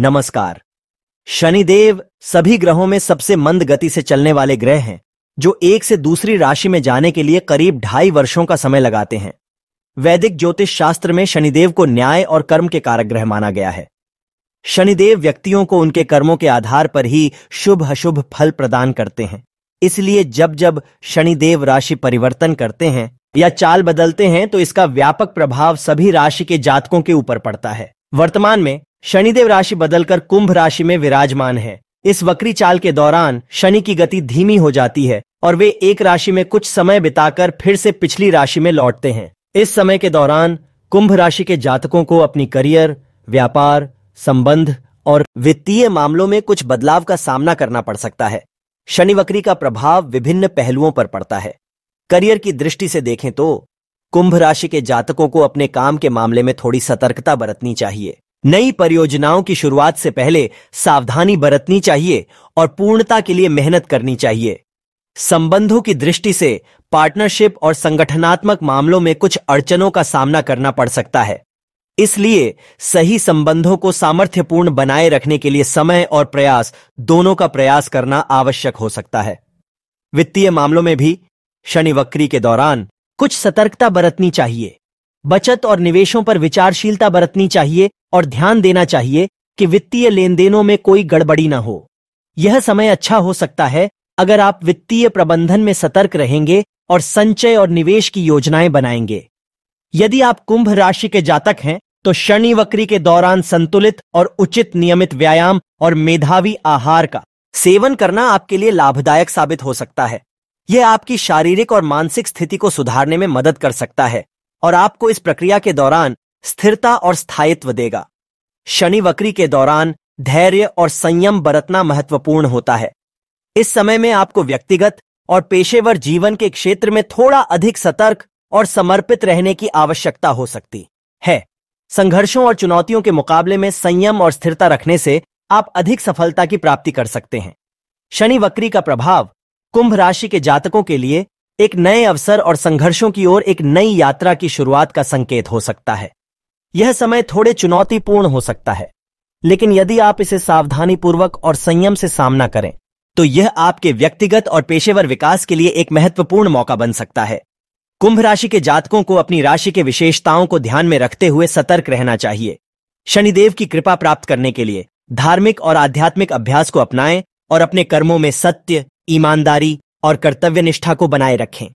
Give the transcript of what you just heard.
नमस्कार शनिदेव सभी ग्रहों में सबसे मंद गति से चलने वाले ग्रह हैं जो एक से दूसरी राशि में जाने के लिए करीब ढाई वर्षों का समय लगाते हैं वैदिक ज्योतिष शास्त्र में शनिदेव को न्याय और कर्म के कारक ग्रह माना गया है शनिदेव व्यक्तियों को उनके कर्मों के आधार पर ही शुभ अशुभ फल प्रदान करते हैं इसलिए जब जब शनिदेव राशि परिवर्तन करते हैं या चाल बदलते हैं तो इसका व्यापक प्रभाव सभी राशि के जातकों के ऊपर पड़ता है वर्तमान में शनिदेव राशि बदलकर कुंभ राशि में विराजमान है इस वक्री चाल के दौरान शनि की गति धीमी हो जाती है और वे एक राशि में कुछ समय बिताकर फिर से पिछली राशि में लौटते हैं इस समय के दौरान कुंभ राशि के जातकों को अपनी करियर व्यापार संबंध और वित्तीय मामलों में कुछ बदलाव का सामना करना पड़ सकता है शनि वक्री का प्रभाव विभिन्न पहलुओं पर पड़ता है करियर की दृष्टि से देखें तो कुंभ राशि के जातकों को अपने काम के मामले में थोड़ी सतर्कता बरतनी चाहिए नई परियोजनाओं की शुरुआत से पहले सावधानी बरतनी चाहिए और पूर्णता के लिए मेहनत करनी चाहिए संबंधों की दृष्टि से पार्टनरशिप और संगठनात्मक मामलों में कुछ अड़चनों का सामना करना पड़ सकता है इसलिए सही संबंधों को सामर्थ्यपूर्ण बनाए रखने के लिए समय और प्रयास दोनों का प्रयास करना आवश्यक हो सकता है वित्तीय मामलों में भी शनि वक्री के दौरान कुछ सतर्कता बरतनी चाहिए बचत और निवेशों पर विचारशीलता बरतनी चाहिए और ध्यान देना चाहिए कि वित्तीय लेन देनों में कोई गड़बड़ी न हो यह समय अच्छा हो सकता है अगर आप वित्तीय प्रबंधन में सतर्क रहेंगे और संचय और निवेश की योजनाएं बनाएंगे यदि आप कुंभ राशि के जातक हैं तो शनि वक्री के दौरान संतुलित और उचित नियमित व्यायाम और मेधावी आहार का सेवन करना आपके लिए लाभदायक साबित हो सकता है यह आपकी शारीरिक और मानसिक स्थिति को सुधारने में मदद कर सकता है और आपको इस प्रक्रिया के दौरान स्थिरता और स्थायित्व देगा शनि वक्री के दौरान धैर्य और संयम बरतना महत्वपूर्ण होता है इस समय में आपको व्यक्तिगत और पेशेवर जीवन के क्षेत्र में थोड़ा अधिक सतर्क और समर्पित रहने की आवश्यकता हो सकती है संघर्षों और चुनौतियों के मुकाबले में संयम और स्थिरता रखने से आप अधिक सफलता की प्राप्ति कर सकते हैं शनि वक्री का प्रभाव कुंभ राशि के जातकों के लिए एक नए अवसर और संघर्षों की ओर एक नई यात्रा की शुरुआत का संकेत हो सकता है यह समय थोड़े चुनौतीपूर्ण हो सकता है लेकिन यदि आप इसे सावधानीपूर्वक और संयम से सामना करें तो यह आपके व्यक्तिगत और पेशेवर विकास के लिए एक महत्वपूर्ण मौका बन सकता है कुंभ राशि के जातकों को अपनी राशि के विशेषताओं को ध्यान में रखते हुए सतर्क रहना चाहिए शनिदेव की कृपा प्राप्त करने के लिए धार्मिक और आध्यात्मिक अभ्यास को अपनाएं और अपने कर्मों में सत्य ईमानदारी और कर्तव्य निष्ठा को बनाए रखें